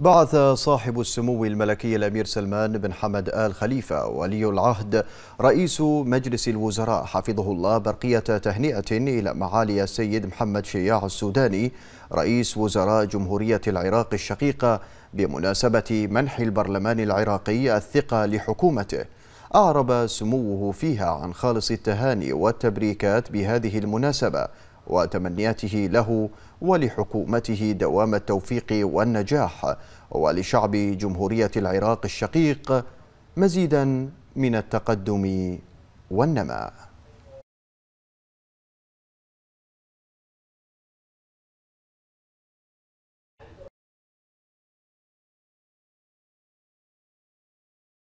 بعث صاحب السمو الملكي الأمير سلمان بن حمد آل خليفة ولي العهد رئيس مجلس الوزراء حفظه الله برقية تهنئة إلى معالي السيد محمد شياع السوداني رئيس وزراء جمهورية العراق الشقيقة بمناسبة منح البرلمان العراقي الثقة لحكومته أعرب سموه فيها عن خالص التهاني والتبريكات بهذه المناسبة وتمنياته له ولحكومته دوام التوفيق والنجاح ولشعب جمهورية العراق الشقيق مزيدا من التقدم والنماء